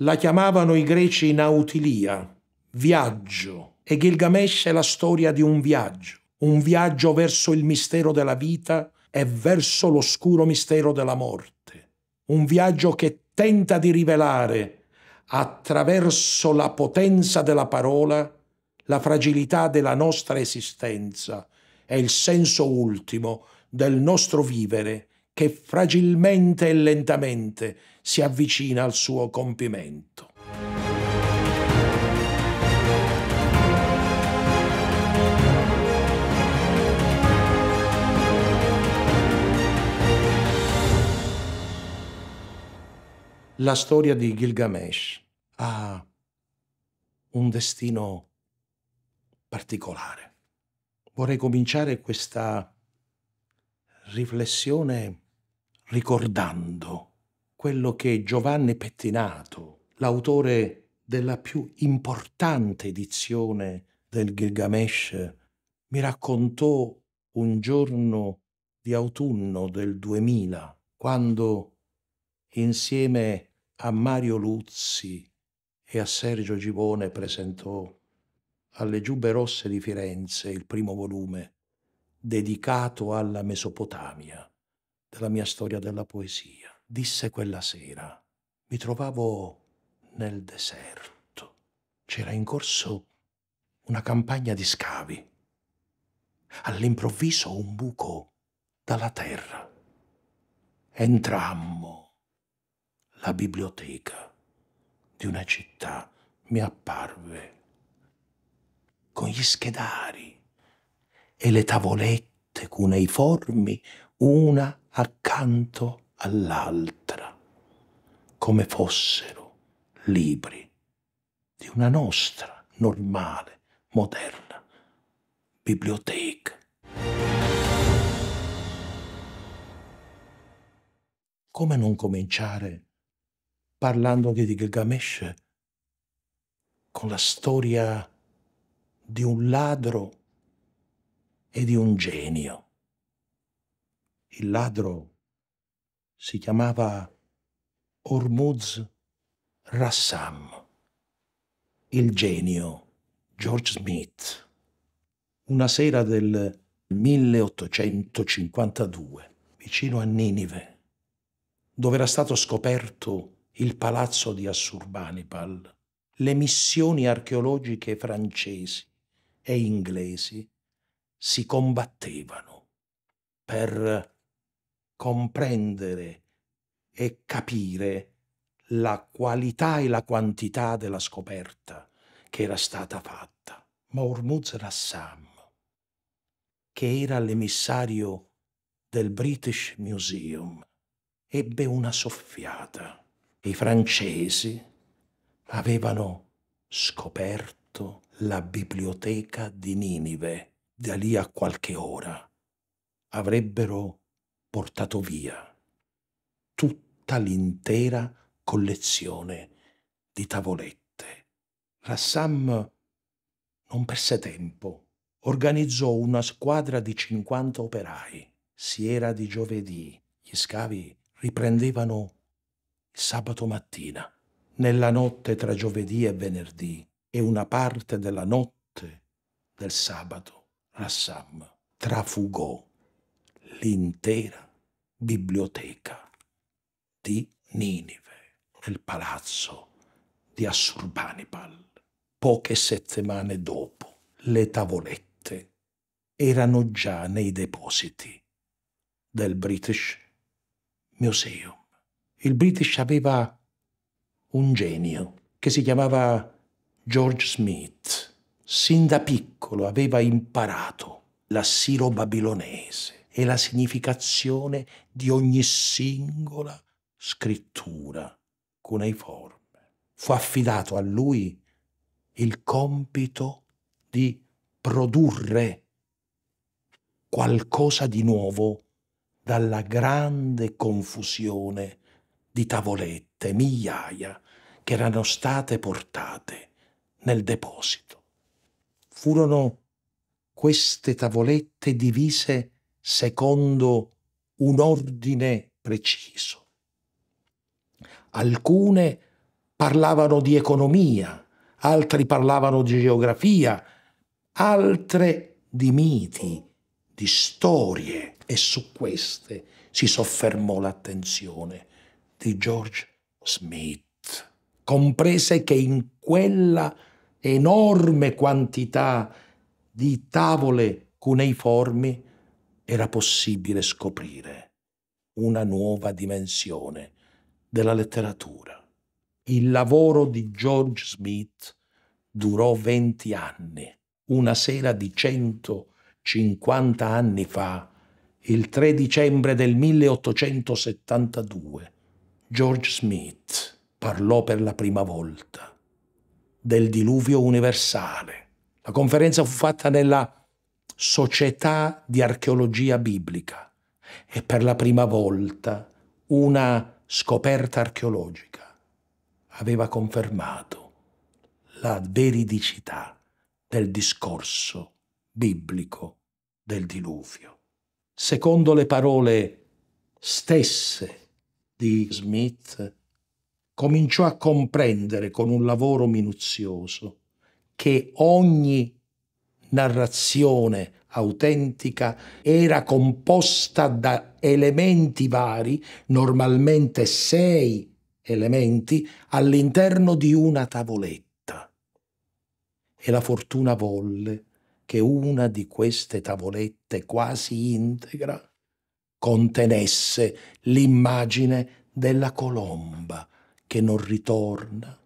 La chiamavano i greci Nautilia, viaggio, e Gilgamesh è la storia di un viaggio, un viaggio verso il mistero della vita e verso l'oscuro mistero della morte, un viaggio che tenta di rivelare, attraverso la potenza della parola, la fragilità della nostra esistenza e il senso ultimo del nostro vivere che fragilmente e lentamente si avvicina al suo compimento. La storia di Gilgamesh ha un destino particolare. Vorrei cominciare questa riflessione ricordando quello che Giovanni Pettinato, l'autore della più importante edizione del Gilgamesh, mi raccontò un giorno di autunno del 2000, quando insieme a Mario Luzzi e a Sergio Givone presentò alle Giube Rosse di Firenze il primo volume dedicato alla Mesopotamia della mia storia della poesia disse quella sera. Mi trovavo nel deserto. C'era in corso una campagna di scavi. All'improvviso un buco dalla terra. Entrammo. La biblioteca di una città mi apparve con gli schedari e le tavolette cuneiformi una accanto all'altra, come fossero libri di una nostra normale, moderna biblioteca. Come non cominciare parlando di Gilgamesh con la storia di un ladro e di un genio. Il ladro si chiamava Ormuz Rassam, il genio George Smith, una sera del 1852, vicino a Ninive, dove era stato scoperto il palazzo di Assurbanipal, le missioni archeologiche francesi e inglesi si combattevano per comprendere e capire la qualità e la quantità della scoperta che era stata fatta. Ma Hormuz Rassam, che era l'emissario del British Museum, ebbe una soffiata. I francesi avevano scoperto la biblioteca di Ninive. Da lì a qualche ora avrebbero portato via tutta l'intera collezione di tavolette. Rassam non perse tempo. Organizzò una squadra di 50 operai. Si era di giovedì. Gli scavi riprendevano il sabato mattina. Nella notte tra giovedì e venerdì e una parte della notte del sabato, Rassam trafugò l'intera biblioteca di Ninive, nel palazzo di Assurbanipal. Poche settimane dopo, le tavolette erano già nei depositi del British Museum. Il British aveva un genio che si chiamava George Smith. Sin da piccolo aveva imparato l'assiro babilonese e la significazione di ogni singola scrittura cuneiforme. Fu affidato a lui il compito di produrre qualcosa di nuovo dalla grande confusione di tavolette, migliaia, che erano state portate nel deposito. Furono queste tavolette divise secondo un ordine preciso. Alcune parlavano di economia, altre parlavano di geografia, altre di miti, di storie e su queste si soffermò l'attenzione di George Smith. Comprese che in quella enorme quantità di tavole cuneiformi era possibile scoprire una nuova dimensione della letteratura. Il lavoro di George Smith durò 20 anni. Una sera di 150 anni fa, il 3 dicembre del 1872, George Smith parlò per la prima volta del diluvio universale. La conferenza fu fatta nella Società di Archeologia Biblica. È per la prima volta una scoperta archeologica aveva confermato la veridicità del discorso biblico del diluvio. Secondo le parole stesse di Smith, cominciò a comprendere con un lavoro minuzioso che ogni narrazione autentica era composta da elementi vari, normalmente sei elementi, all'interno di una tavoletta. E la fortuna volle che una di queste tavolette quasi integra contenesse l'immagine della colomba che non ritorna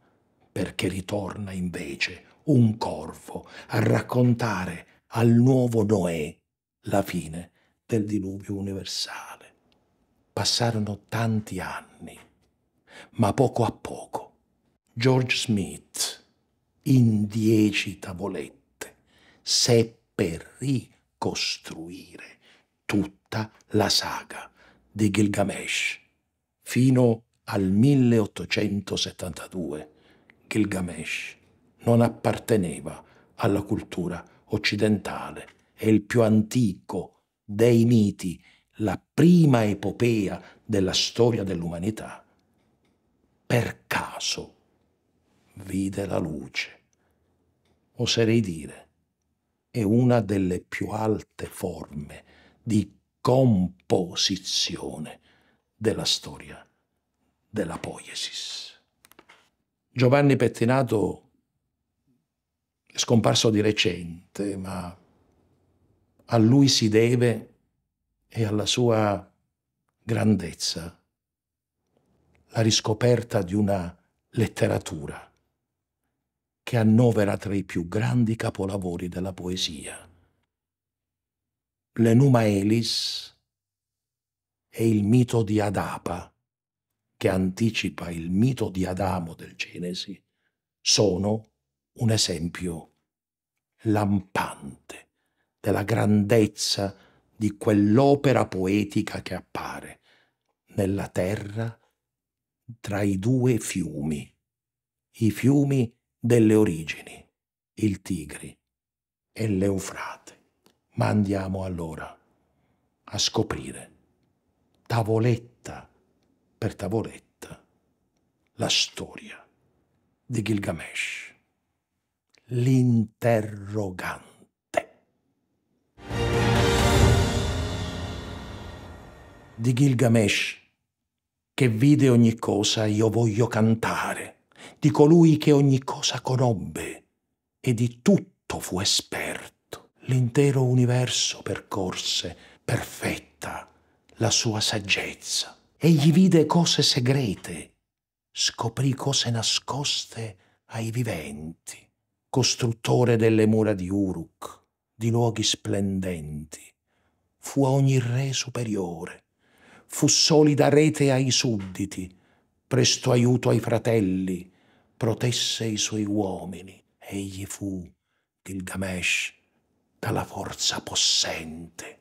perché ritorna invece un corvo a raccontare al nuovo Noè la fine del diluvio universale. Passarono tanti anni, ma poco a poco George Smith, in dieci tavolette, seppe ricostruire tutta la saga di Gilgamesh fino al 1872. Gilgamesh non apparteneva alla cultura occidentale. È il più antico dei miti, la prima epopea della storia dell'umanità. Per caso vide la luce. Oserei dire, è una delle più alte forme di composizione della storia della poiesis. Giovanni Pettinato è scomparso di recente, ma a lui si deve e alla sua grandezza la riscoperta di una letteratura che annovera tra i più grandi capolavori della poesia. L'Enuma Elis è il mito di Adapa, che anticipa il mito di Adamo del Genesi, sono un esempio lampante della grandezza di quell'opera poetica che appare nella terra tra i due fiumi, i fiumi delle origini, il Tigri e l'Eufrate. Ma andiamo allora a scoprire, tavoletta per tavoletta, la storia di Gilgamesh l'interrogante. Di Gilgamesh, che vide ogni cosa, io voglio cantare, di colui che ogni cosa conobbe e di tutto fu esperto. L'intero universo percorse, perfetta, la sua saggezza. Egli vide cose segrete, scoprì cose nascoste ai viventi costruttore delle mura di Uruk, di luoghi splendenti. Fu a ogni re superiore, fu solida rete ai sudditi, presto aiuto ai fratelli, protesse i suoi uomini. Egli fu Gilgamesh dalla forza possente,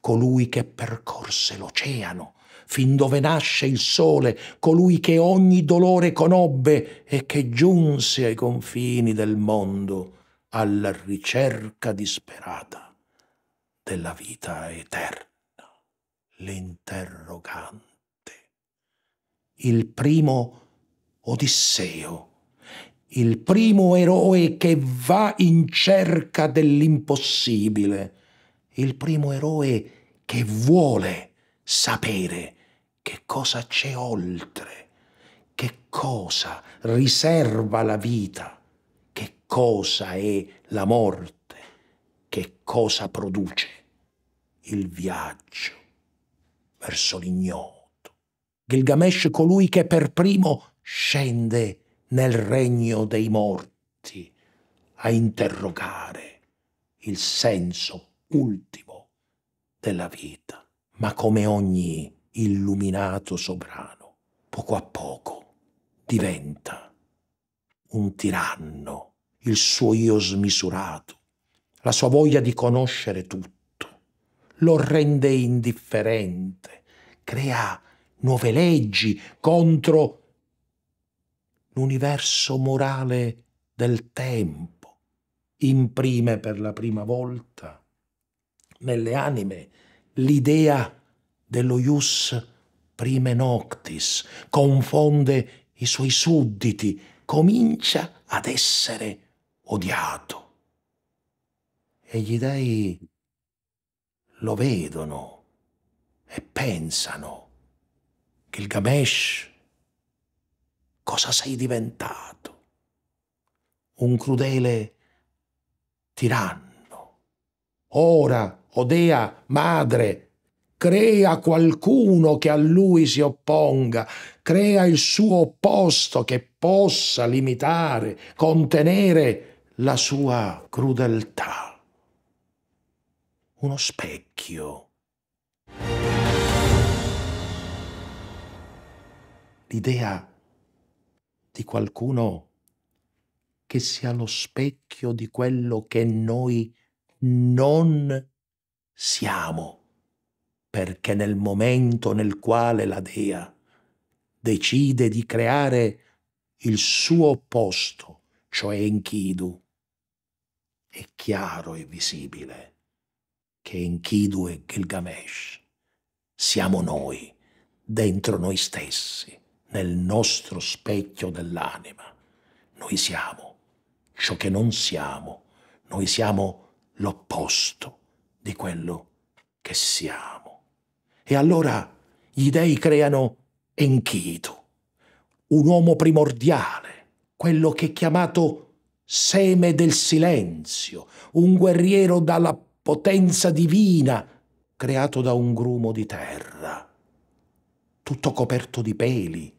colui che percorse l'oceano fin dove nasce il sole, colui che ogni dolore conobbe e che giunse ai confini del mondo alla ricerca disperata della vita eterna, l'interrogante. Il primo Odisseo, il primo eroe che va in cerca dell'impossibile, il primo eroe che vuole sapere che cosa c'è oltre, che cosa riserva la vita, che cosa è la morte, che cosa produce il viaggio verso l'ignoto. Gilgamesh colui che per primo scende nel regno dei morti a interrogare il senso ultimo della vita ma come ogni illuminato sovrano, poco a poco diventa un tiranno, il suo io smisurato, la sua voglia di conoscere tutto, lo rende indifferente, crea nuove leggi contro l'universo morale del tempo, imprime per la prima volta nelle anime l'idea dello ius prime noctis, confonde i suoi sudditi, comincia ad essere odiato. E gli dei lo vedono e pensano, Gilgamesh, cosa sei diventato? Un crudele tiranno. Ora o dea madre, crea qualcuno che a lui si opponga, crea il suo opposto che possa limitare, contenere la sua crudeltà. Uno specchio. L'idea di qualcuno che sia lo specchio di quello che noi non siamo, perché nel momento nel quale la Dea decide di creare il suo opposto, cioè Enkidu, è chiaro e visibile che Enkidu e Gilgamesh siamo noi, dentro noi stessi, nel nostro specchio dell'anima. Noi siamo ciò che non siamo, noi siamo l'opposto di quello che siamo. E allora gli dei creano Enkidu, un uomo primordiale, quello che è chiamato seme del silenzio, un guerriero dalla potenza divina, creato da un grumo di terra, tutto coperto di peli,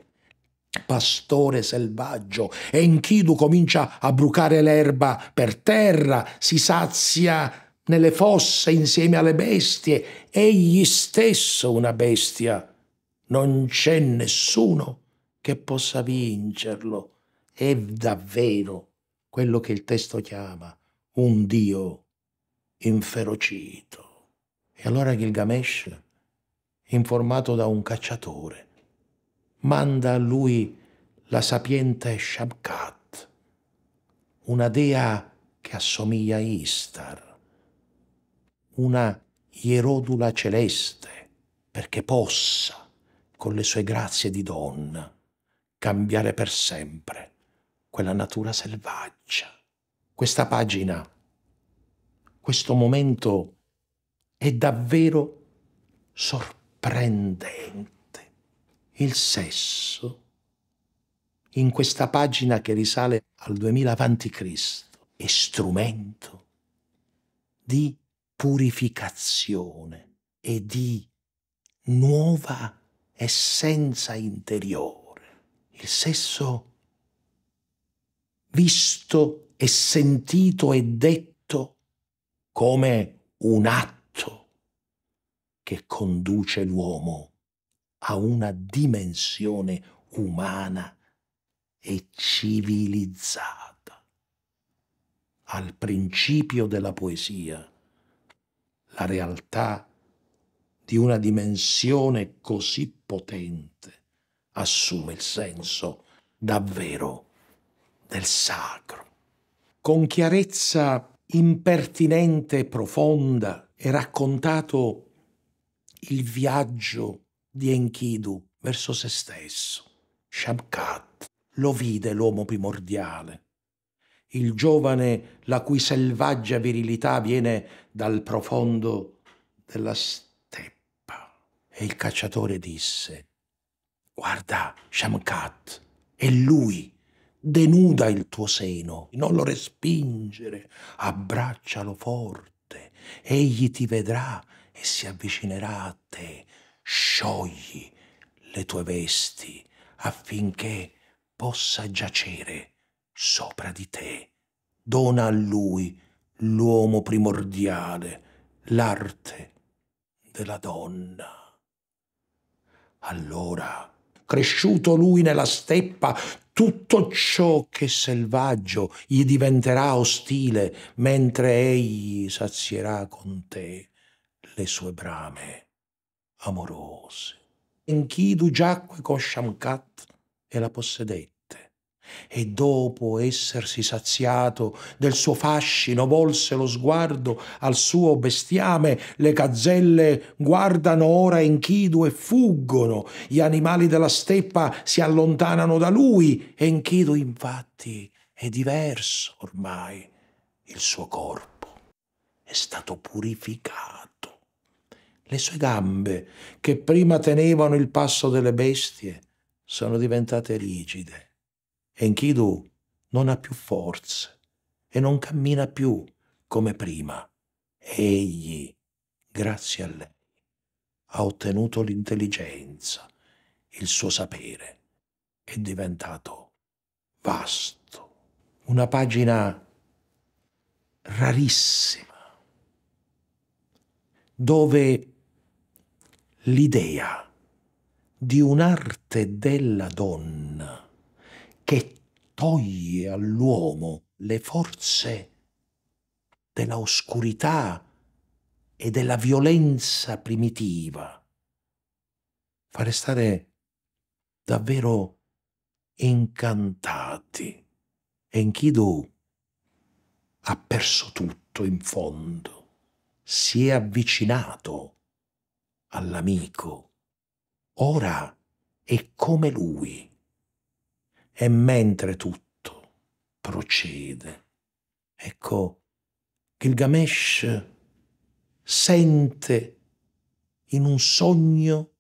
pastore selvaggio, e Enkidu comincia a brucare l'erba per terra, si sazia nelle fosse insieme alle bestie, egli stesso una bestia. Non c'è nessuno che possa vincerlo. È davvero quello che il testo chiama un dio inferocito. E allora Gilgamesh, informato da un cacciatore, manda a lui la sapiente Shabkat, una dea che assomiglia a Istar una ierodula celeste perché possa, con le sue grazie di donna, cambiare per sempre quella natura selvaggia. Questa pagina, questo momento è davvero sorprendente. Il sesso, in questa pagina che risale al 2000 a.C., è strumento di purificazione e di nuova essenza interiore. Il sesso visto e sentito e detto come un atto che conduce l'uomo a una dimensione umana e civilizzata. Al principio della poesia la realtà di una dimensione così potente assume il senso davvero del sacro. Con chiarezza impertinente e profonda è raccontato il viaggio di Enkidu verso se stesso. Shabkat lo vide l'uomo primordiale, il giovane la cui selvaggia virilità viene dal profondo della steppa. E il cacciatore disse, guarda, Shamkat, è lui, denuda il tuo seno, non lo respingere, abbraccialo forte, egli ti vedrà e si avvicinerà a te, sciogli le tue vesti affinché possa giacere sopra di te. Dona a lui l'uomo primordiale, l'arte della donna. Allora, cresciuto lui nella steppa, tutto ciò che è selvaggio gli diventerà ostile, mentre egli sazierà con te le sue brame amorose. Enchidu giacque con Shamkat e la possedette e dopo essersi saziato del suo fascino volse lo sguardo al suo bestiame, le gazzelle guardano ora in Chidu e fuggono, gli animali della steppa si allontanano da lui e in Chidu infatti è diverso ormai il suo corpo, è stato purificato. Le sue gambe, che prima tenevano il passo delle bestie, sono diventate rigide Enkidu non ha più forze e non cammina più come prima. Egli, grazie a lei, ha ottenuto l'intelligenza, il suo sapere. È diventato vasto. Una pagina rarissima, dove l'idea di un'arte della donna che toglie all'uomo le forze della oscurità e della violenza primitiva, fa restare davvero incantati. Enkidu ha perso tutto in fondo, si è avvicinato all'amico, ora è come lui e mentre tutto procede. Ecco, Gilgamesh sente in un sogno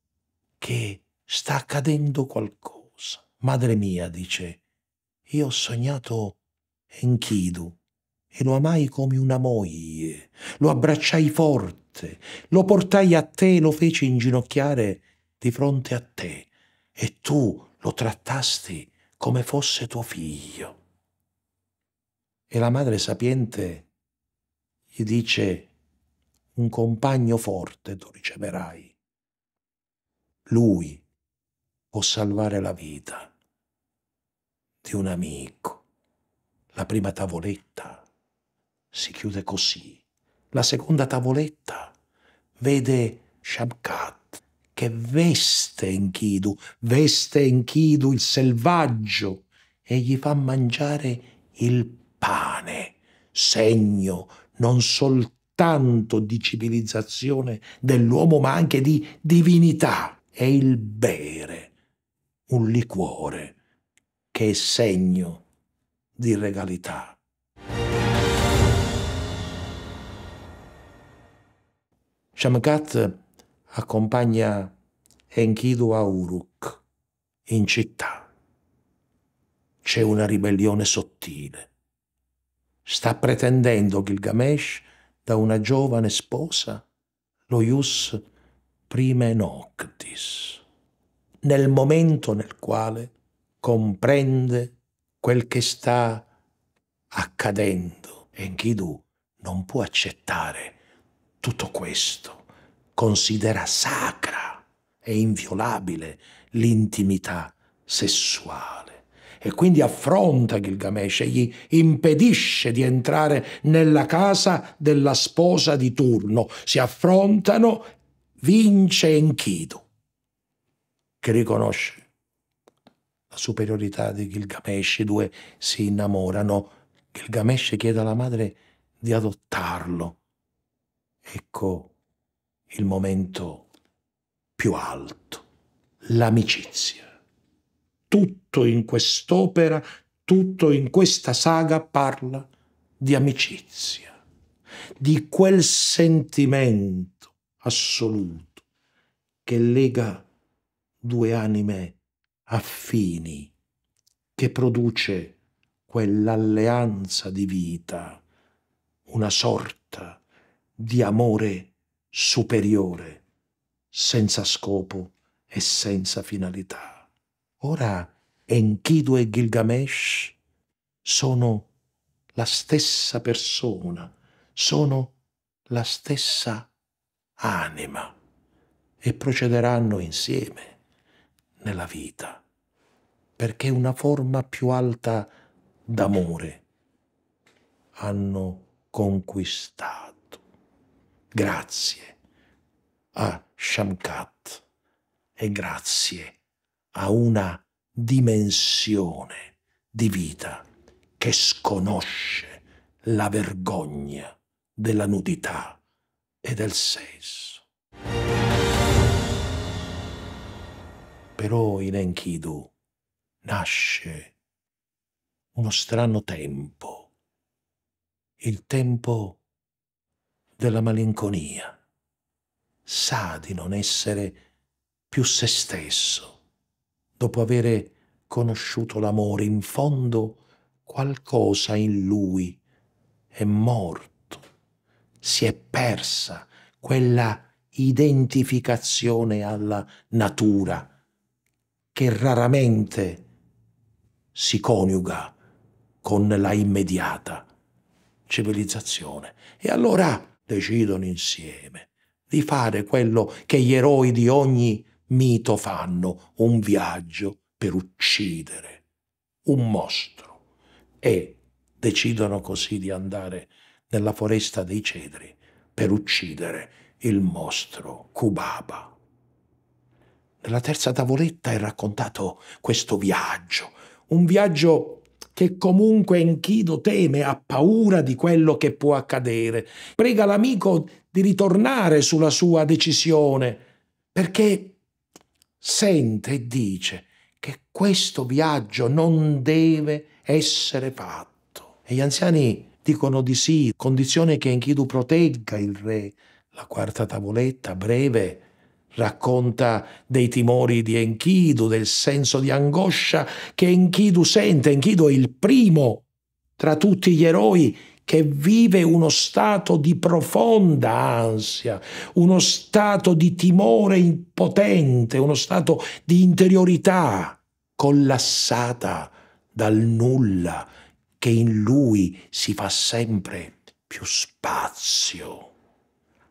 che sta accadendo qualcosa. Madre mia, dice, io ho sognato Enkidu e lo amai come una moglie, lo abbracciai forte, lo portai a te e lo feci inginocchiare di fronte a te e tu lo trattasti come fosse tuo figlio. E la madre sapiente gli dice, un compagno forte tu riceverai. Lui può salvare la vita di un amico. La prima tavoletta si chiude così. La seconda tavoletta vede Shabkat che veste Enkidu, veste Enkidu il selvaggio e gli fa mangiare il pane, segno non soltanto di civilizzazione dell'uomo ma anche di divinità, e il bere, un liquore che è segno di regalità. Shamakat accompagna Enkidu a Uruk, in città. C'è una ribellione sottile. Sta pretendendo Gilgamesh da una giovane sposa lo ius prime noctis, nel momento nel quale comprende quel che sta accadendo. Enkidu non può accettare tutto questo considera sacra e inviolabile l'intimità sessuale. E quindi affronta Gilgamesh e gli impedisce di entrare nella casa della sposa di turno. Si affrontano, vince Enkidu, che riconosce la superiorità di Gilgamesh, i due si innamorano. Gilgamesh chiede alla madre di adottarlo. Ecco il momento più alto, l'amicizia. Tutto in quest'opera, tutto in questa saga parla di amicizia, di quel sentimento assoluto che lega due anime affini, che produce quell'alleanza di vita, una sorta di amore superiore, senza scopo e senza finalità. Ora Enkidu e Gilgamesh sono la stessa persona, sono la stessa anima e procederanno insieme nella vita, perché una forma più alta d'amore hanno conquistato grazie a Shamkat e grazie a una dimensione di vita che sconosce la vergogna della nudità e del sesso. Però in Enkidu nasce uno strano tempo, il tempo della malinconia. Sa di non essere più se stesso, dopo avere conosciuto l'amore, in fondo qualcosa in lui è morto, si è persa quella identificazione alla natura che raramente si coniuga con la immediata civilizzazione. E allora decidono insieme di fare quello che gli eroi di ogni mito fanno, un viaggio per uccidere un mostro e decidono così di andare nella foresta dei cedri per uccidere il mostro Kubaba. Nella terza tavoletta è raccontato questo viaggio, un viaggio che comunque Enkidu teme, ha paura di quello che può accadere. Prega l'amico di ritornare sulla sua decisione, perché sente e dice che questo viaggio non deve essere fatto. E gli anziani dicono di sì, condizione che Enkidu protegga il re. La quarta tavoletta breve Racconta dei timori di Enkidu, del senso di angoscia che Enkidu sente. Enkidu è il primo tra tutti gli eroi che vive uno stato di profonda ansia, uno stato di timore impotente, uno stato di interiorità collassata dal nulla che in lui si fa sempre più spazio.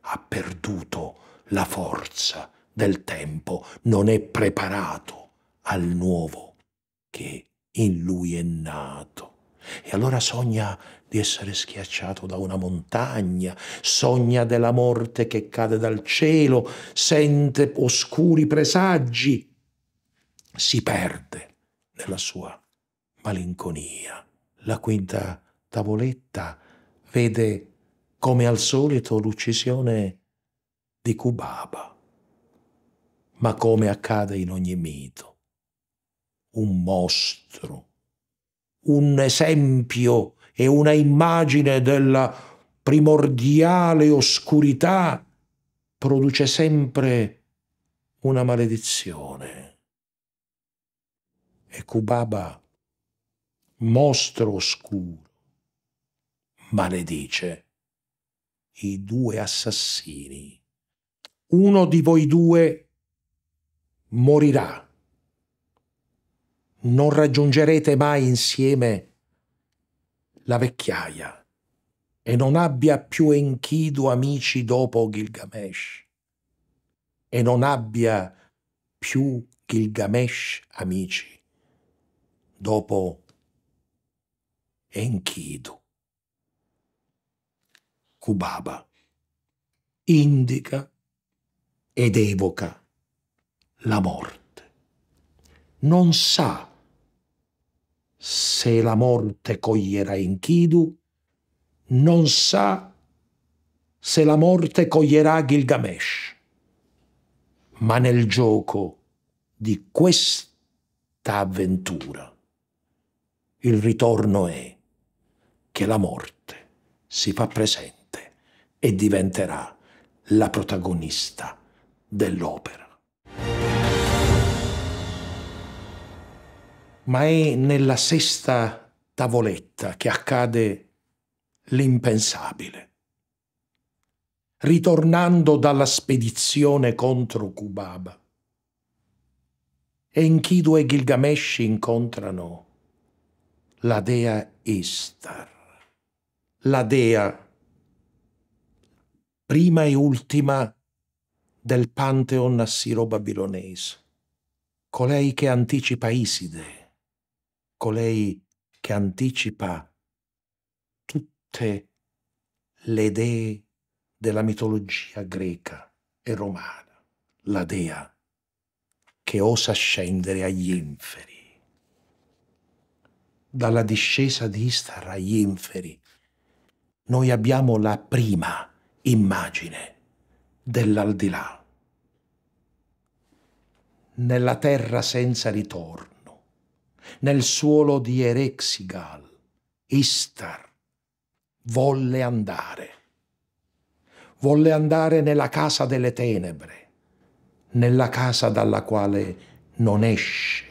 Ha perduto la forza del tempo, non è preparato al nuovo che in lui è nato. E allora sogna di essere schiacciato da una montagna, sogna della morte che cade dal cielo, sente oscuri presagi, si perde nella sua malinconia. La quinta tavoletta vede come al solito l'uccisione di Cubaba ma come accade in ogni mito. Un mostro, un esempio e una immagine della primordiale oscurità produce sempre una maledizione. E Kubaba, mostro oscuro, maledice i due assassini. Uno di voi due morirà. Non raggiungerete mai insieme la vecchiaia e non abbia più Enkidu amici dopo Gilgamesh e non abbia più Gilgamesh amici dopo Enkidu. Kubaba indica ed evoca la morte. Non sa se la morte coglierà Enkidu, non sa se la morte coglierà Gilgamesh. Ma nel gioco di questa avventura il ritorno è che la morte si fa presente e diventerà la protagonista dell'opera. ma è nella sesta tavoletta che accade l'impensabile. Ritornando dalla spedizione contro Kubaba, Enkidu e Gilgamesh incontrano la dea Istar, la dea prima e ultima del Pantheon assiro-babilonese, colei che anticipa Iside, colei che anticipa tutte le dee della mitologia greca e romana, la dea che osa scendere agli inferi. Dalla discesa di Istar agli inferi noi abbiamo la prima immagine dell'aldilà, nella terra senza ritorno nel suolo di Erexigal, Istar, volle andare. Volle andare nella casa delle tenebre, nella casa dalla quale non esce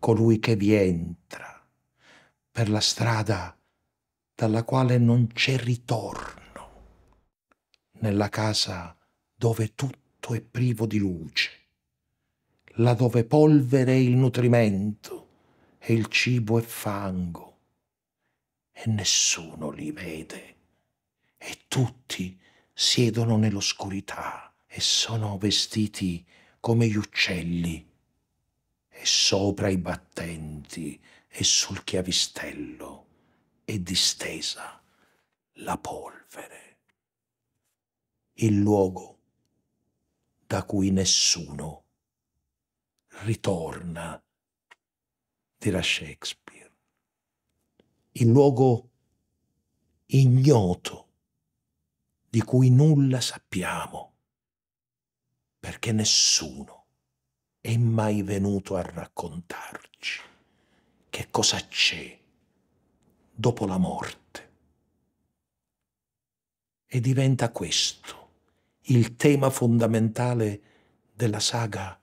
colui che vi entra, per la strada dalla quale non c'è ritorno, nella casa dove tutto è privo di luce, là dove polvere e il nutrimento, e il cibo è fango e nessuno li vede e tutti siedono nell'oscurità e sono vestiti come gli uccelli e sopra i battenti e sul chiavistello è distesa la polvere. Il luogo da cui nessuno ritorna dirà Shakespeare. Il luogo ignoto di cui nulla sappiamo, perché nessuno è mai venuto a raccontarci che cosa c'è dopo la morte. E diventa questo il tema fondamentale della saga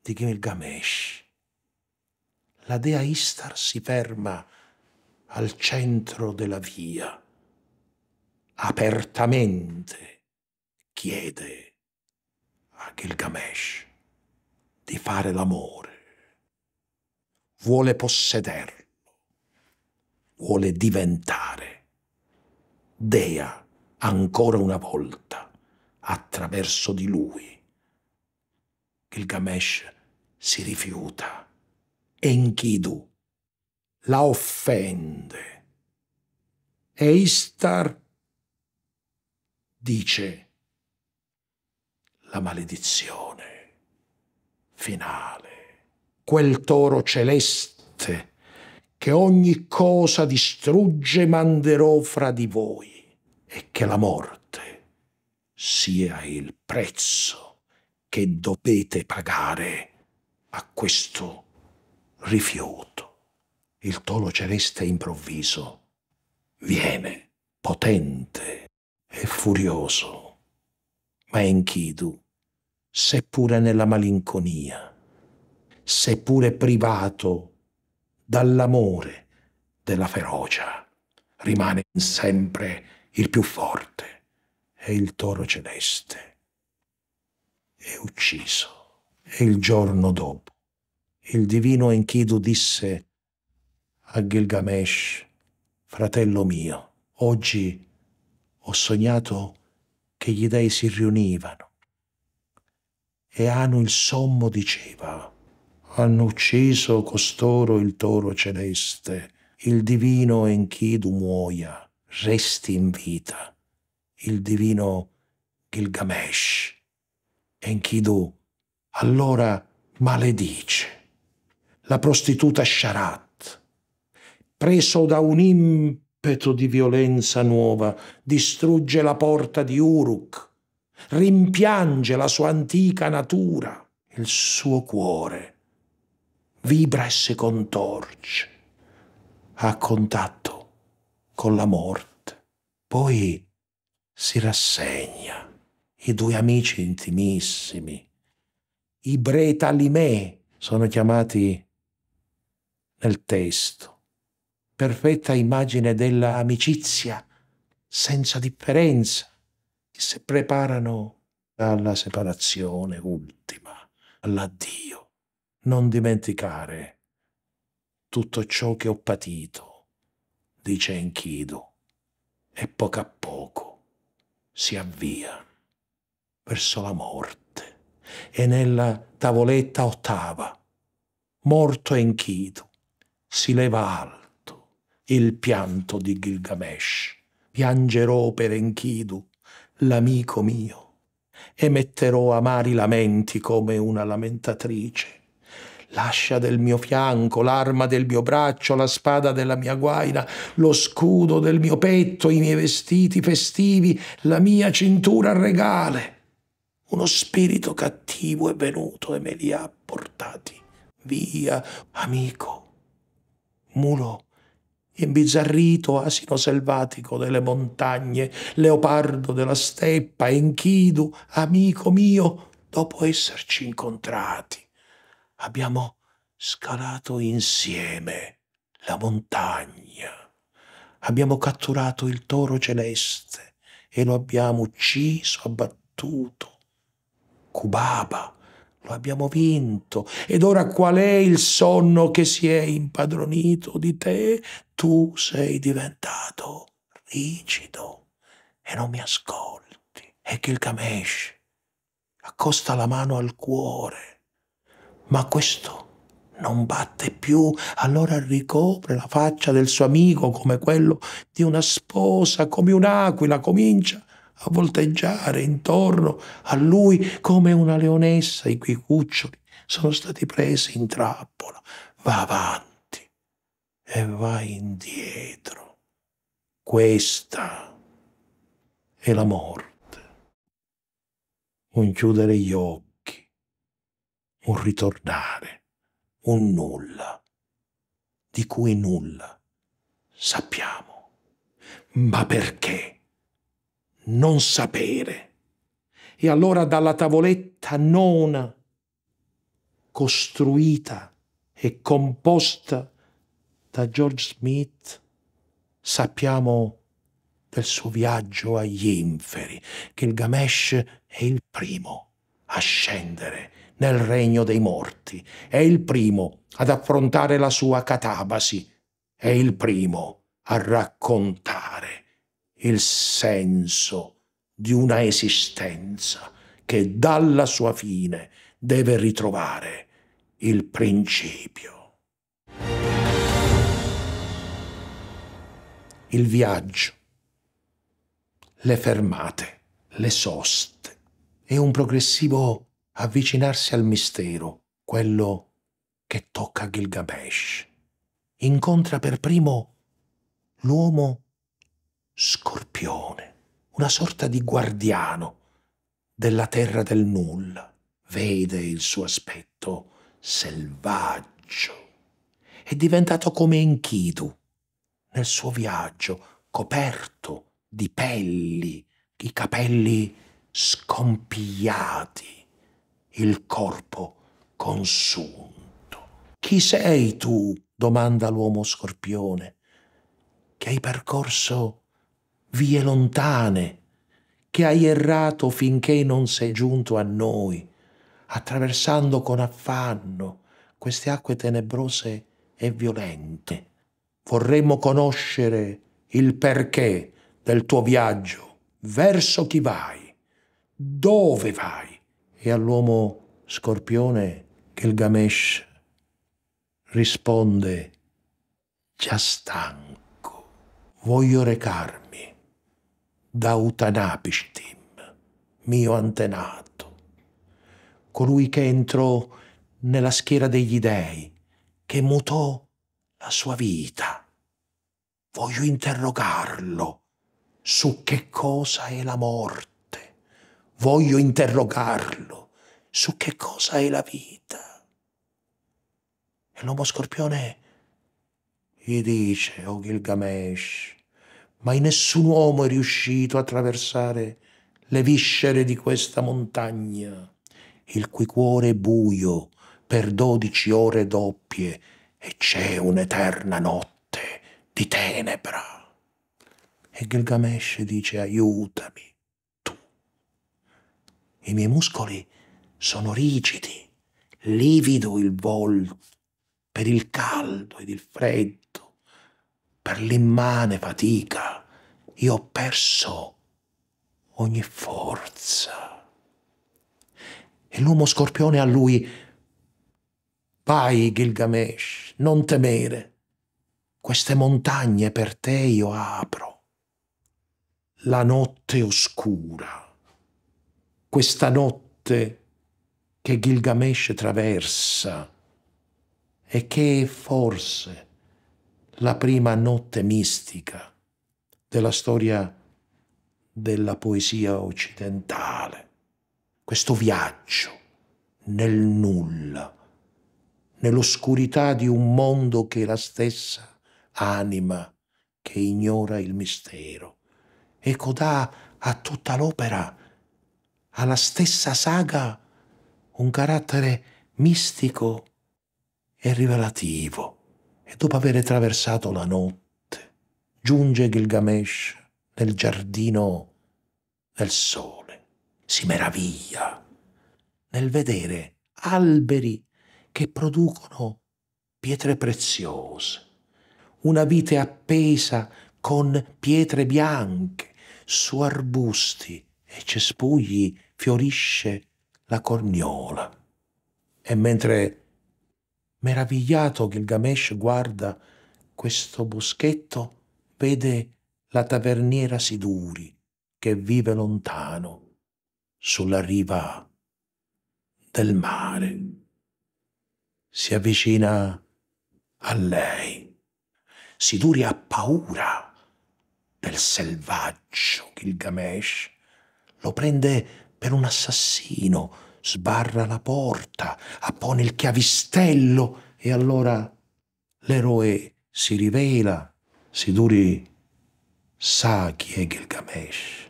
di Gilgamesh la dea Istar si ferma al centro della via, apertamente chiede a Gilgamesh di fare l'amore, vuole possederlo, vuole diventare dea ancora una volta attraverso di lui. Gilgamesh si rifiuta Enkidu. La offende. E Istar dice la maledizione finale. Quel toro celeste che ogni cosa distrugge manderò fra di voi e che la morte sia il prezzo che dovete pagare a questo rifiuto. Il tolo celeste improvviso viene, potente e furioso. Ma Enkidu, seppure nella malinconia, seppure privato dall'amore della ferocia, rimane sempre il più forte e il toro celeste è ucciso e il giorno dopo il divino Enkidu disse a Gilgamesh, fratello mio, oggi ho sognato che gli dei si riunivano e Anu il sommo diceva, hanno ucciso costoro il toro celeste, il divino Enkidu muoia, resti in vita, il divino Gilgamesh. Enkidu allora maledice la prostituta Sharat. Preso da un impeto di violenza nuova, distrugge la porta di Uruk, rimpiange la sua antica natura, il suo cuore vibra e si contorce a contatto con la morte. Poi si rassegna. I due amici intimissimi, i Bretalimè, sono chiamati nel testo, perfetta immagine della amicizia, senza differenza, che si preparano alla separazione ultima, all'addio. Non dimenticare tutto ciò che ho patito, dice Enchido, e poco a poco si avvia verso la morte. E nella tavoletta ottava, morto Enchido, si leva alto il pianto di Gilgamesh. Piangerò per Enkidu, l'amico mio, e metterò amari lamenti come una lamentatrice. Lascia del mio fianco l'arma del mio braccio, la spada della mia guaina, lo scudo del mio petto, i miei vestiti festivi, la mia cintura regale. Uno spirito cattivo è venuto e me li ha portati. Via, amico, mulo imbizzarrito asino selvatico delle montagne, leopardo della steppa, enchidu, amico mio, dopo esserci incontrati, abbiamo scalato insieme la montagna, abbiamo catturato il toro celeste e lo abbiamo ucciso, abbattuto. Cubaba, lo abbiamo vinto. Ed ora qual è il sonno che si è impadronito di te? Tu sei diventato rigido e non mi ascolti. E Gilgamesh accosta la mano al cuore. Ma questo non batte più, allora ricopre la faccia del suo amico come quello di una sposa, come un'aquila, comincia a volteggiare intorno a lui come una leonessa i cui cuccioli sono stati presi in trappola. Va avanti e va indietro. Questa è la morte. Un chiudere gli occhi, un ritornare, un nulla, di cui nulla sappiamo. Ma perché? non sapere. E allora dalla tavoletta nona, costruita e composta da George Smith, sappiamo del suo viaggio agli inferi, che il Gamesh è il primo a scendere nel regno dei morti, è il primo ad affrontare la sua catabasi, è il primo a raccontare il senso di una esistenza che dalla sua fine deve ritrovare il principio. Il viaggio, le fermate, le soste e un progressivo avvicinarsi al mistero, quello che tocca Gilgamesh. Incontra per primo l'uomo scorpione, una sorta di guardiano della terra del nulla. Vede il suo aspetto selvaggio. È diventato come Enkidu nel suo viaggio, coperto di pelli, i capelli scompigliati, il corpo consunto. Chi sei tu? domanda l'uomo scorpione, che hai percorso vie lontane che hai errato finché non sei giunto a noi, attraversando con affanno queste acque tenebrose e violente. Vorremmo conoscere il perché del tuo viaggio, verso chi vai, dove vai. E all'uomo scorpione Gilgamesh risponde, già stanco, voglio recarmi da Utanapishtim, mio antenato, colui che entrò nella schiera degli dei, che mutò la sua vita. Voglio interrogarlo su che cosa è la morte. Voglio interrogarlo su che cosa è la vita. E l'uomo scorpione gli dice, o oh Gilgamesh, mai nessun uomo è riuscito a attraversare le viscere di questa montagna, il cui cuore è buio per dodici ore doppie e c'è un'eterna notte di tenebra. E Gilgamesh dice aiutami, tu. I miei muscoli sono rigidi, livido il volto per il caldo ed il freddo per l'immane fatica, io ho perso ogni forza. E l'uomo scorpione a lui, vai Gilgamesh, non temere, queste montagne per te io apro. La notte oscura, questa notte che Gilgamesh traversa e che forse la prima notte mistica della storia della poesia occidentale, questo viaggio nel nulla, nell'oscurità di un mondo che è la stessa anima che ignora il mistero. Ecco dà a tutta l'opera, alla stessa saga, un carattere mistico e rivelativo e dopo aver traversato la notte, giunge Gilgamesh nel giardino del sole. Si meraviglia nel vedere alberi che producono pietre preziose, una vite appesa con pietre bianche, su arbusti e cespugli fiorisce la corniola. E mentre Meravigliato Gilgamesh guarda questo boschetto, vede la taverniera Siduri che vive lontano sulla riva del mare. Si avvicina a lei. Siduri ha paura del selvaggio Gilgamesh. Lo prende per un assassino sbarra la porta, appone il chiavistello e allora l'eroe si rivela, si duri sa chi è Gilgamesh,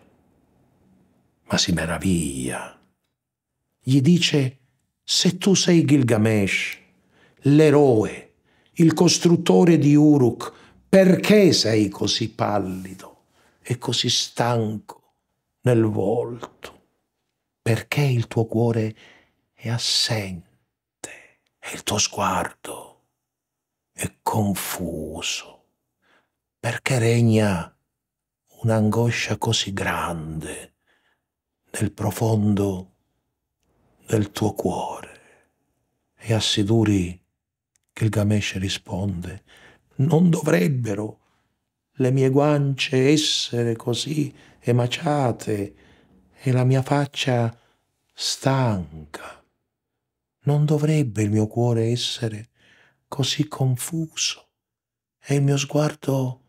ma si meraviglia. Gli dice, se tu sei Gilgamesh, l'eroe, il costruttore di Uruk, perché sei così pallido e così stanco nel volto? perché il tuo cuore è assente e il tuo sguardo è confuso, perché regna un'angoscia così grande nel profondo del tuo cuore. E assiduri che il Gilgamesh risponde, non dovrebbero le mie guance essere così emaciate, e la mia faccia stanca. Non dovrebbe il mio cuore essere così confuso e il mio sguardo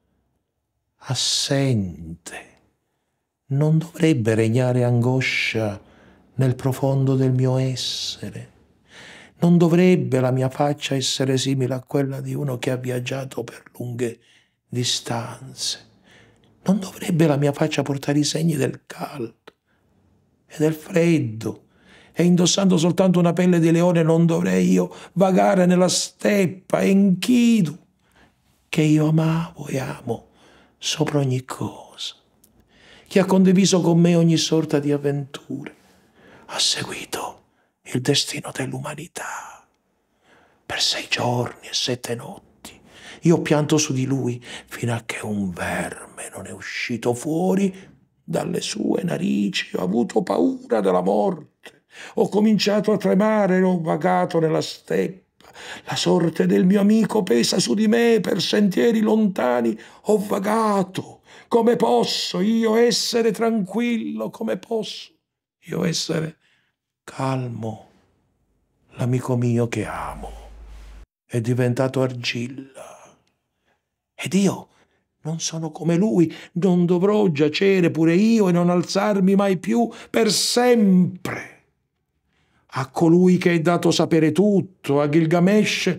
assente. Non dovrebbe regnare angoscia nel profondo del mio essere. Non dovrebbe la mia faccia essere simile a quella di uno che ha viaggiato per lunghe distanze. Non dovrebbe la mia faccia portare i segni del caldo e del freddo e indossando soltanto una pelle di leone non dovrei io vagare nella steppa e in Chidu, che io amavo e amo sopra ogni cosa, che ha condiviso con me ogni sorta di avventure, ha seguito il destino dell'umanità. Per sei giorni e sette notti io pianto su di lui fino a che un verme non è uscito fuori dalle sue narici, ho avuto paura della morte, ho cominciato a tremare e ho vagato nella steppa. La sorte del mio amico pesa su di me per sentieri lontani, ho vagato. Come posso io essere tranquillo? Come posso io essere calmo? L'amico mio che amo è diventato argilla. Ed io non sono come lui, non dovrò giacere pure io e non alzarmi mai più per sempre. A colui che è dato sapere tutto, a Gilgamesh,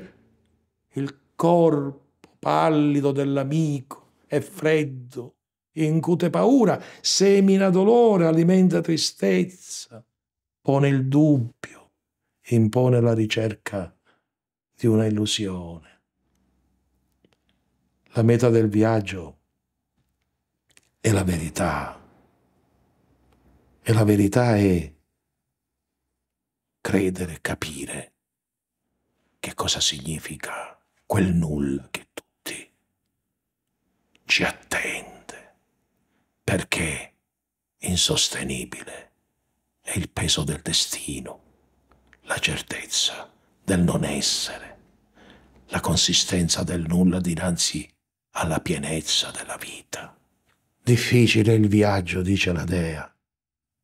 il corpo pallido dell'amico è freddo, incute paura, semina dolore, alimenta tristezza, pone il dubbio, impone la ricerca di una illusione. La meta del viaggio è la verità. E la verità è credere, capire che cosa significa quel nulla che tutti ci attende, perché insostenibile è il peso del destino, la certezza del non essere, la consistenza del nulla dinanzi a alla pienezza della vita. Difficile il viaggio, dice la Dea,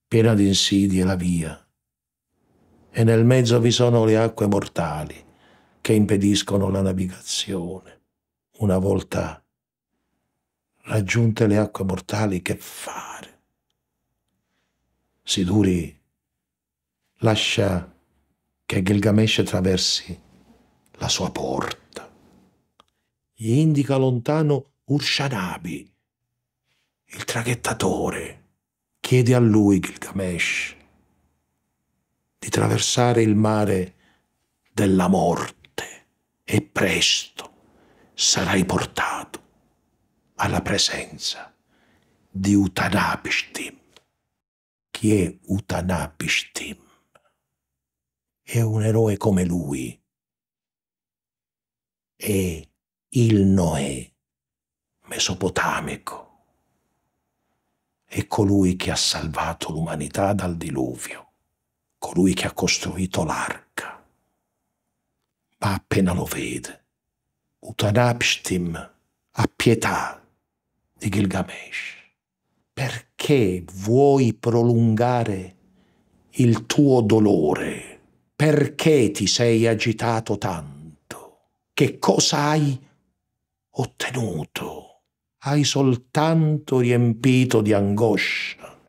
piena di insidie la via, e nel mezzo vi sono le acque mortali che impediscono la navigazione. Una volta raggiunte le acque mortali, che fare? Siduri lascia che Gilgamesh attraversi la sua porta gli indica lontano Urshanabi, il traghettatore. Chiede a lui Gilgamesh di traversare il mare della morte e presto sarai portato alla presenza di Utanapishtim. Chi è Utanapishtim? È un eroe come lui. E il Noè mesopotamico è colui che ha salvato l'umanità dal diluvio, colui che ha costruito l'arca. Ma appena lo vede, Utanapshtim ha pietà di Gilgamesh. Perché vuoi prolungare il tuo dolore? Perché ti sei agitato tanto? Che cosa hai ottenuto, hai soltanto riempito di angoscia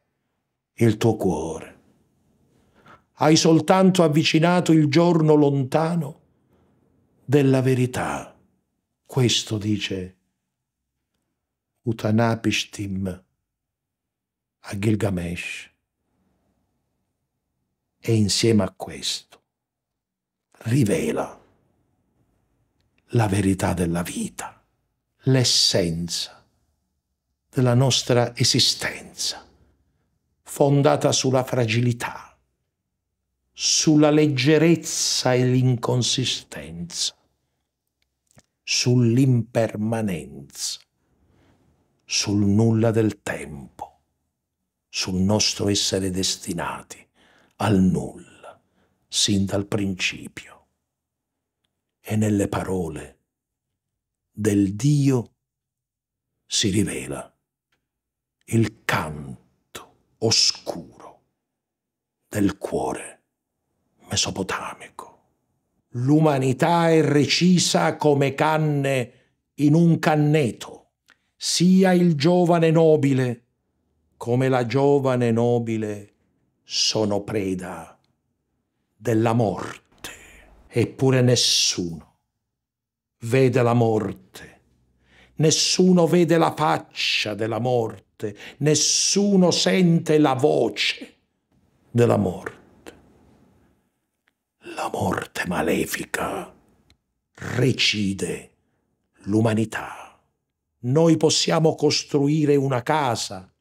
il tuo cuore. Hai soltanto avvicinato il giorno lontano della verità. Questo dice Utanapishtim a Gilgamesh. E insieme a questo rivela la verità della vita l'essenza della nostra esistenza, fondata sulla fragilità, sulla leggerezza e l'inconsistenza, sull'impermanenza, sul nulla del tempo, sul nostro essere destinati al nulla, sin dal principio. E nelle parole del Dio si rivela il canto oscuro del cuore mesopotamico. L'umanità è recisa come canne in un canneto, sia il giovane nobile come la giovane nobile sono preda della morte, eppure nessuno vede la morte, nessuno vede la faccia della morte, nessuno sente la voce della morte. La morte malefica recide l'umanità. Noi possiamo costruire una casa,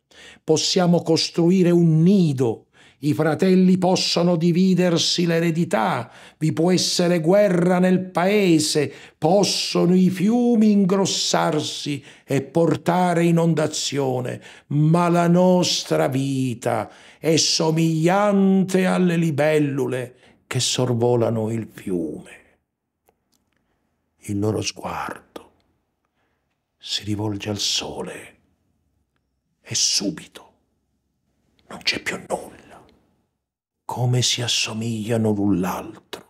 possiamo costruire un nido, i fratelli possono dividersi l'eredità, vi può essere guerra nel paese, possono i fiumi ingrossarsi e portare inondazione, ma la nostra vita è somigliante alle libellule che sorvolano il fiume. Il loro sguardo si rivolge al sole e subito non c'è più nulla come si assomigliano l'un l'altro.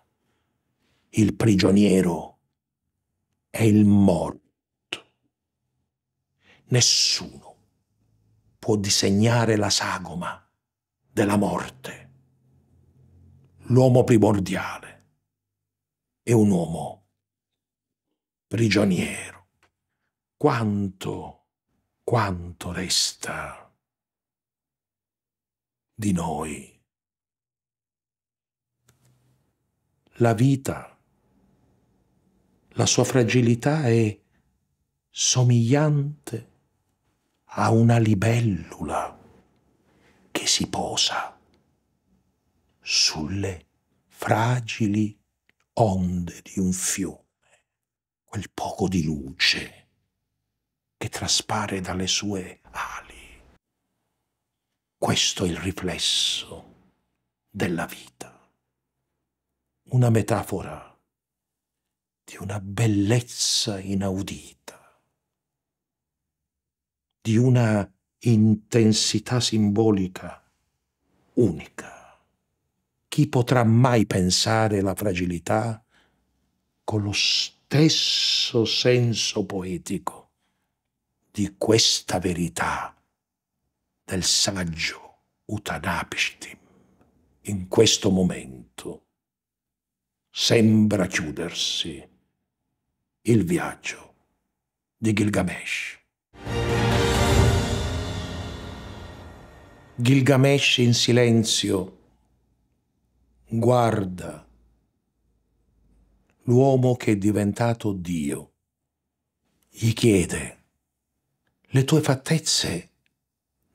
Il prigioniero e il morto. Nessuno può disegnare la sagoma della morte. L'uomo primordiale è un uomo prigioniero. Quanto, quanto resta di noi? la vita, la sua fragilità è somigliante a una libellula che si posa sulle fragili onde di un fiume, quel poco di luce che traspare dalle sue ali. Questo è il riflesso della vita una metafora di una bellezza inaudita, di una intensità simbolica unica. Chi potrà mai pensare la fragilità con lo stesso senso poetico di questa verità del saggio Utanapishtim in questo momento? sembra chiudersi il viaggio di Gilgamesh. Gilgamesh in silenzio guarda l'uomo che è diventato Dio. Gli chiede, le tue fattezze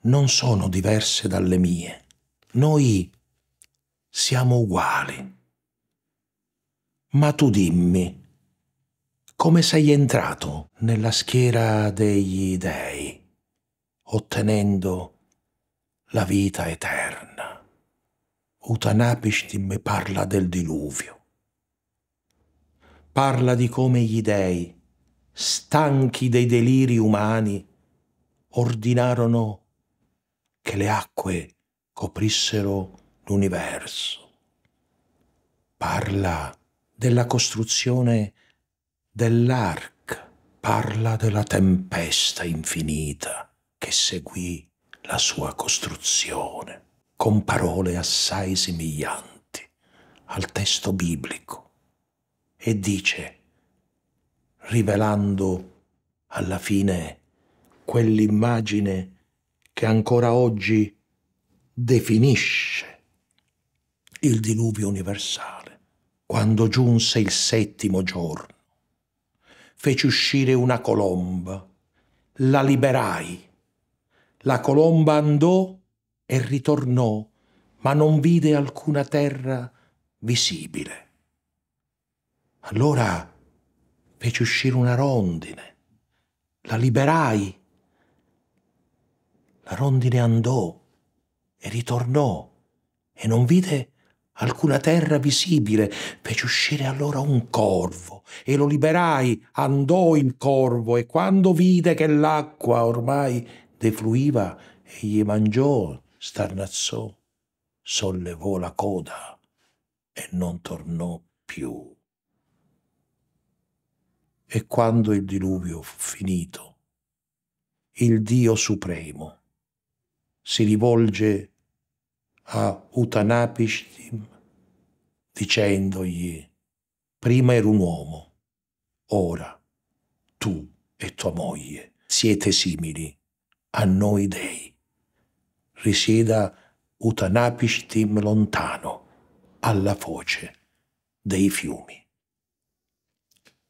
non sono diverse dalle mie, noi siamo uguali. Ma tu dimmi, come sei entrato nella schiera degli dei, ottenendo la vita eterna? Utanapishtim parla del diluvio. Parla di come gli dei, stanchi dei deliri umani, ordinarono che le acque coprissero l'universo. Parla della costruzione dell'arc, parla della tempesta infinita che seguì la sua costruzione, con parole assai somiglianti al testo biblico, e dice, rivelando alla fine quell'immagine che ancora oggi definisce il diluvio universale. Quando giunse il settimo giorno, feci uscire una colomba, la liberai. La colomba andò e ritornò, ma non vide alcuna terra visibile. Allora feci uscire una rondine, la liberai. La rondine andò e ritornò e non vide alcuna alcuna terra visibile, fece uscire allora un corvo e lo liberai, andò il corvo e quando vide che l'acqua ormai defluiva, egli mangiò, starnazzò, sollevò la coda e non tornò più. E quando il diluvio fu finito, il Dio Supremo si rivolge a Utanapishtim dicendogli, prima ero un uomo, ora tu e tua moglie siete simili a noi dei. Risieda utanapishtim lontano, alla foce dei fiumi.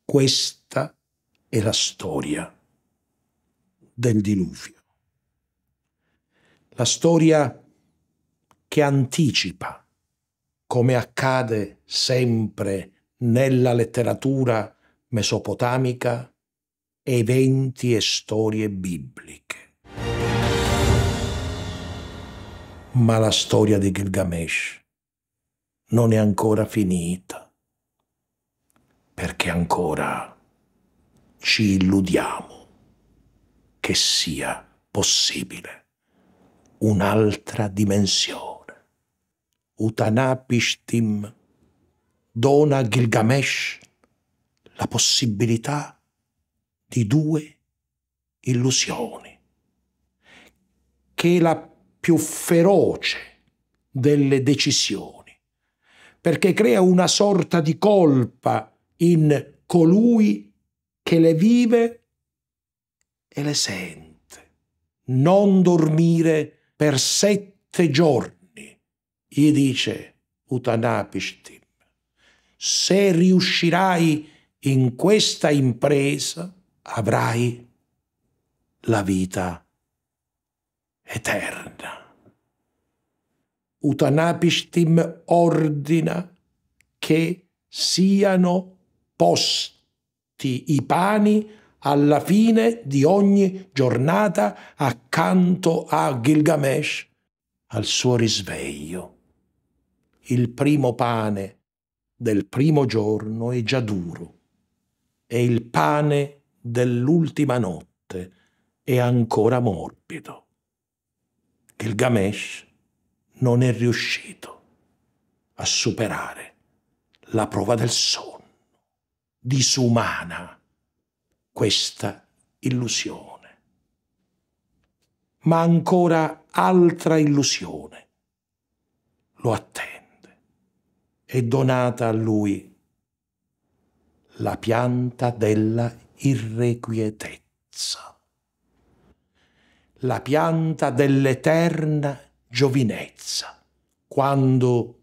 Questa è la storia del diluvio. La storia che anticipa come accade sempre nella letteratura mesopotamica, eventi e storie bibliche. Ma la storia di Gilgamesh non è ancora finita, perché ancora ci illudiamo che sia possibile un'altra dimensione. Utanapishtim dona a Gilgamesh la possibilità di due illusioni, che è la più feroce delle decisioni, perché crea una sorta di colpa in colui che le vive e le sente. Non dormire per sette giorni gli dice Utanapishtim, se riuscirai in questa impresa avrai la vita eterna. Utanapishtim ordina che siano posti i pani alla fine di ogni giornata accanto a Gilgamesh al suo risveglio il primo pane del primo giorno è già duro e il pane dell'ultima notte è ancora morbido. Gilgamesh non è riuscito a superare la prova del sonno. Disumana questa illusione. Ma ancora altra illusione lo attende e donata a lui la pianta della irrequietezza, la pianta dell'eterna giovinezza, quando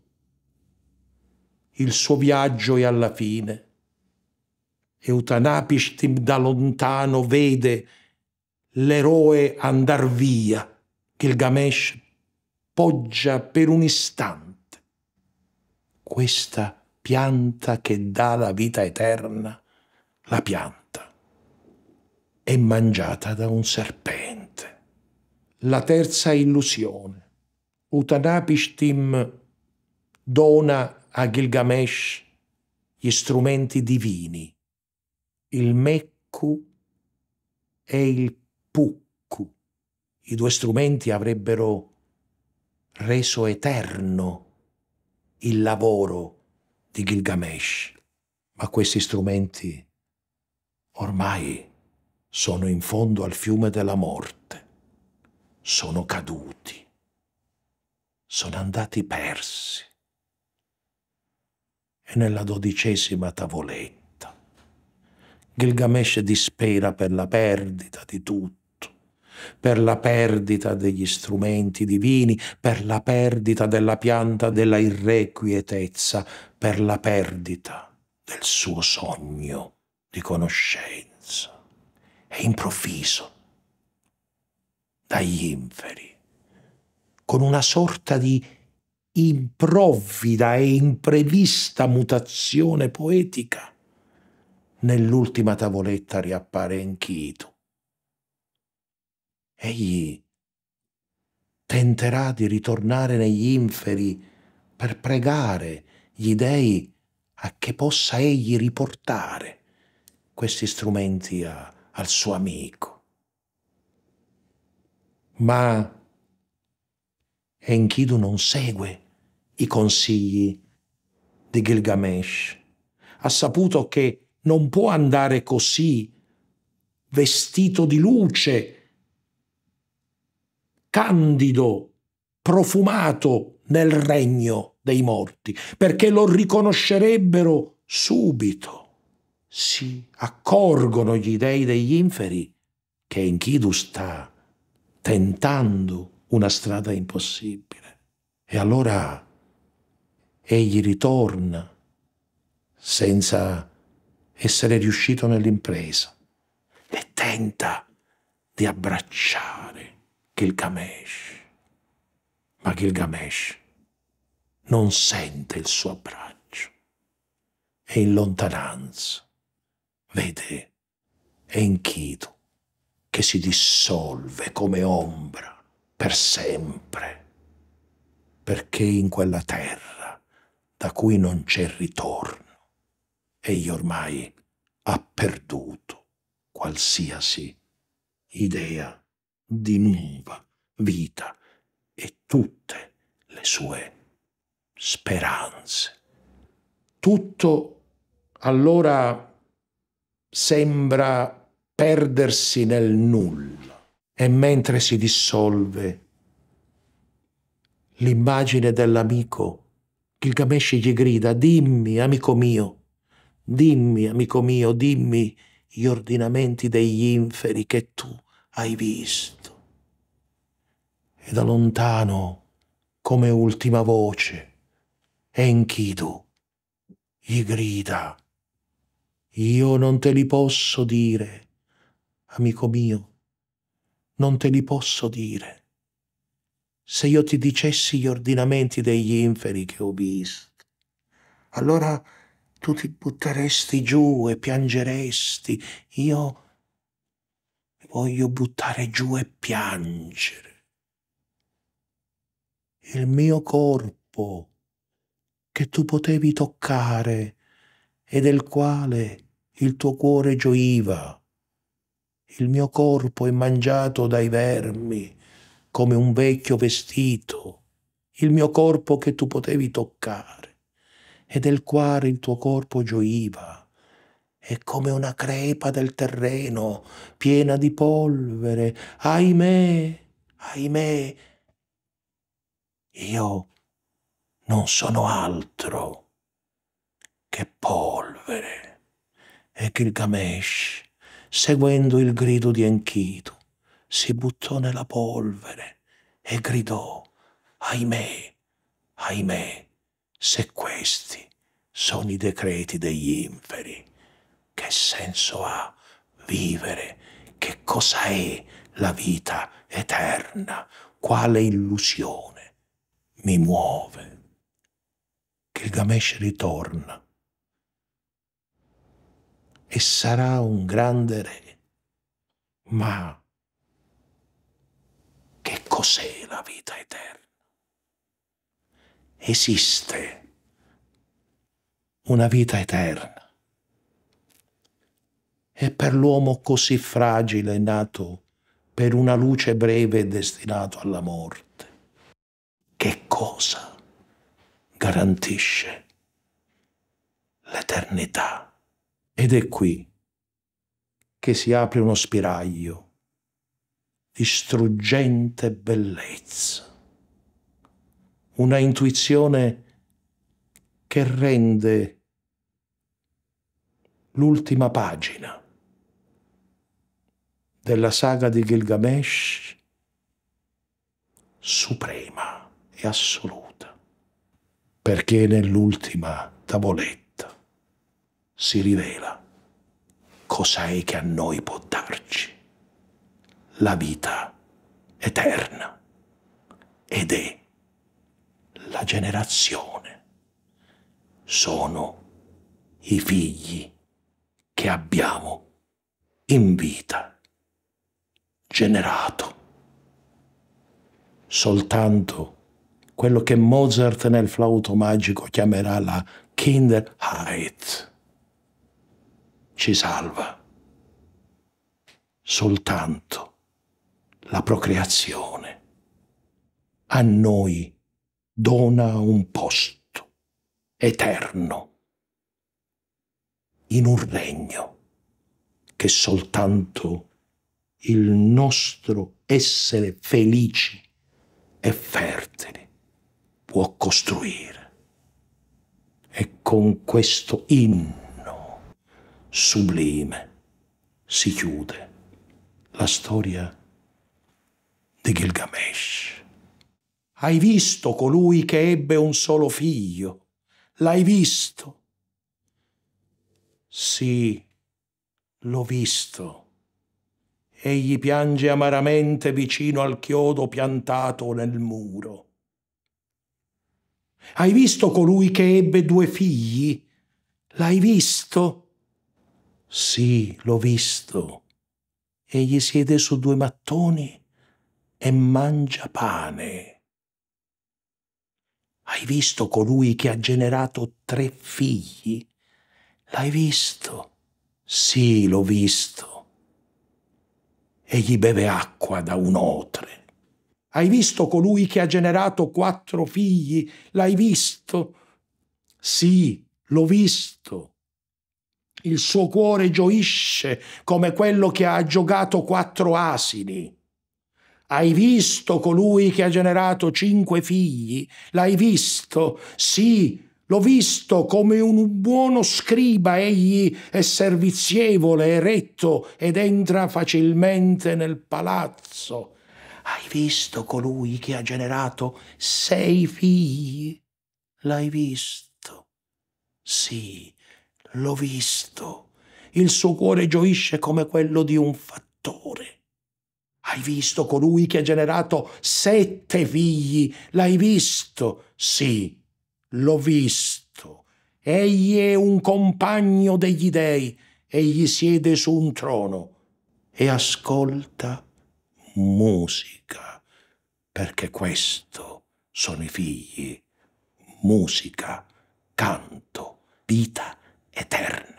il suo viaggio è alla fine. e Utanapishtim da lontano vede l'eroe andar via, Gilgamesh poggia per un istante questa pianta che dà la vita eterna, la pianta, è mangiata da un serpente. La terza illusione. Utanapishtim dona a Gilgamesh gli strumenti divini, il Mekku e il Pukku. I due strumenti avrebbero reso eterno il lavoro di Gilgamesh, ma questi strumenti ormai sono in fondo al fiume della morte, sono caduti, sono andati persi. E nella dodicesima tavoletta Gilgamesh dispera per la perdita di tutto per la perdita degli strumenti divini, per la perdita della pianta della irrequietezza, per la perdita del suo sogno di conoscenza. E improvviso, dagli inferi, con una sorta di improvvida e imprevista mutazione poetica, nell'ultima tavoletta riappare Enkidu, Egli tenterà di ritornare negli inferi per pregare gli dei a che possa egli riportare questi strumenti a, al suo amico. Ma Enkidu non segue i consigli di Gilgamesh. Ha saputo che non può andare così vestito di luce candido, profumato nel regno dei morti, perché lo riconoscerebbero subito. Si accorgono gli dei degli inferi che Enkidu sta tentando una strada impossibile. E allora egli ritorna senza essere riuscito nell'impresa e tenta di abbracciare Gilgamesh. Ma Gilgamesh non sente il suo abbraccio. e in lontananza. Vede Enkidu che si dissolve come ombra per sempre, perché in quella terra da cui non c'è ritorno egli ormai ha perduto qualsiasi idea di nuova vita e tutte le sue speranze. Tutto allora sembra perdersi nel nulla e mentre si dissolve l'immagine dell'amico, Gilgamesh gli grida, dimmi amico mio, dimmi amico mio, dimmi gli ordinamenti degli inferi che tu hai visto e da lontano, come ultima voce, Enkidu gli grida. Io non te li posso dire, amico mio, non te li posso dire. Se io ti dicessi gli ordinamenti degli inferi che ho visto, allora tu ti butteresti giù e piangeresti. Io voglio buttare giù e piangere il mio corpo che tu potevi toccare e del quale il tuo cuore gioiva. Il mio corpo è mangiato dai vermi come un vecchio vestito, il mio corpo che tu potevi toccare e del quale il tuo corpo gioiva è come una crepa del terreno piena di polvere. Ahimè, ahimè, io non sono altro che polvere. E Gilgamesh, seguendo il grido di Enkidu, si buttò nella polvere e gridò, ahimè, ahimè, se questi sono i decreti degli inferi. Che senso ha vivere? Che cosa è la vita eterna? Quale illusione? mi muove. Gilgamesh ritorna e sarà un grande re. Ma che cos'è la vita eterna? Esiste una vita eterna. E per l'uomo così fragile nato per una luce breve destinato alla morte cosa garantisce l'eternità. Ed è qui che si apre uno spiraglio di struggente bellezza, una intuizione che rende l'ultima pagina della saga di Gilgamesh suprema e assoluta, perché nell'ultima tavoletta si rivela cos'è che a noi può darci la vita eterna ed è la generazione, sono i figli che abbiamo in vita generato. Soltanto quello che Mozart nel flauto magico chiamerà la Kinderheit. Ci salva soltanto la procreazione. A noi dona un posto eterno in un regno che soltanto il nostro essere felici e fertili può costruire. E con questo inno sublime si chiude la storia di Gilgamesh. Hai visto colui che ebbe un solo figlio? L'hai visto? Sì, l'ho visto. Egli piange amaramente vicino al chiodo piantato nel muro. Hai visto colui che ebbe due figli? L'hai visto? Sì, l'ho visto. Egli siede su due mattoni e mangia pane. Hai visto colui che ha generato tre figli? L'hai visto? Sì, l'ho visto. Egli beve acqua da un otre. Hai visto colui che ha generato quattro figli? L'hai visto? Sì, l'ho visto. Il suo cuore gioisce come quello che ha aggiogato quattro asini. Hai visto colui che ha generato cinque figli? L'hai visto? Sì, l'ho visto come un buono scriba, egli è servizievole e retto ed entra facilmente nel palazzo. Hai visto colui che ha generato sei figli? L'hai visto? Sì, l'ho visto. Il suo cuore gioisce come quello di un fattore. Hai visto colui che ha generato sette figli? L'hai visto? Sì, l'ho visto. Egli è un compagno degli dei, egli siede su un trono e ascolta musica, perché questo sono i figli, musica, canto, vita eterna.